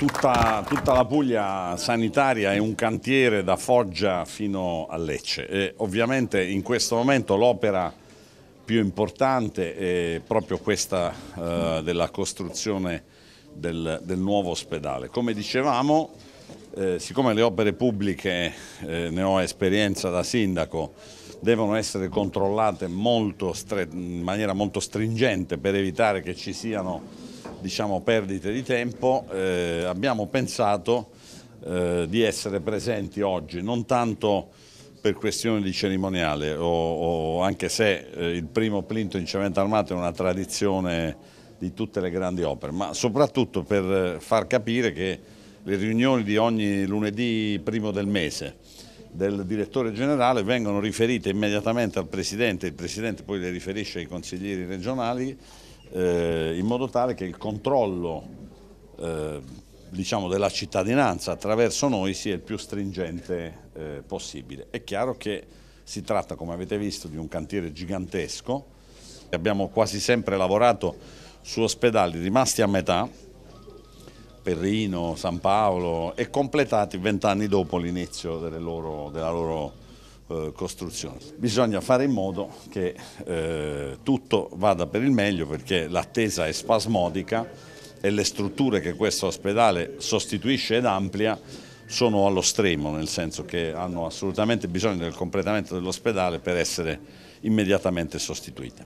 Tutta, tutta, la Puglia sanitaria è un cantiere da Foggia fino a Lecce e ovviamente in questo momento l'opera più importante è proprio questa eh, della costruzione del, del, nuovo ospedale. Come dicevamo, eh, siccome le opere pubbliche, eh, ne ho esperienza da sindaco, devono essere controllate in maniera molto stringente per evitare che ci siano diciamo, perdite di tempo, eh, abbiamo pensato eh, di essere presenti oggi, non tanto per questione di cerimoniale, o, o anche se eh, il primo plinto in cemento armato è una tradizione di tutte le grandi opere, ma soprattutto per far capire che le riunioni di ogni lunedì primo del mese del direttore generale vengono riferite immediatamente al Presidente, il Presidente poi le riferisce ai consiglieri regionali eh, in modo tale che il controllo eh, diciamo della cittadinanza attraverso noi sia il più stringente eh, possibile. È chiaro che si tratta, come avete visto, di un cantiere gigantesco, abbiamo quasi sempre lavorato su ospedali rimasti a metà, Perrino, San Paolo e completati vent'anni dopo l'inizio della loro eh, costruzione. Bisogna fare in modo che eh, tutto vada per il meglio perché l'attesa è spasmodica e le strutture che questo ospedale sostituisce ed amplia sono allo stremo, nel senso che hanno assolutamente bisogno del completamento dell'ospedale per essere immediatamente sostituite.